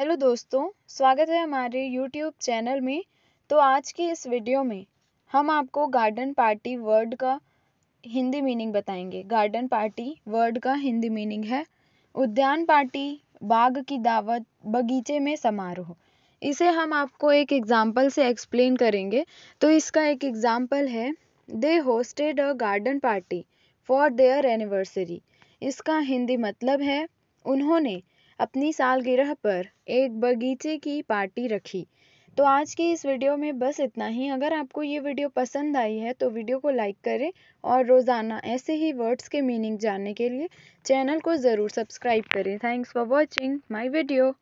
hello दोस्तों स्वागत है हमारे यूट्यूब चैनल में तो आज की इस वीडियो में हम आपको गार्डन पार्टी वर्ड का हिंदी मीनिंग बताएंगे गार्डन पार्टी वर्ड का हिंदी मीनिंग है उद्यान पार्टी बाग की दावत बगीचे में समारोह इसे हम आपको एक एग्जाम्पल से एक्सप्लेन करेंगे तो इसका एक एग्जाम्पल है they hosted a garden party for their anniversary इसका हिंदी मतलब है उन्होंने अपनी सालगिरह पर एक बगीचे की पार्टी रखी तो आज की इस वीडियो में बस इतना ही अगर आपको ये वीडियो पसंद आई है तो वीडियो को लाइक करें और रोज़ाना ऐसे ही वर्ड्स के मीनिंग जानने के लिए चैनल को ज़रूर सब्सक्राइब करें thanks for watching my video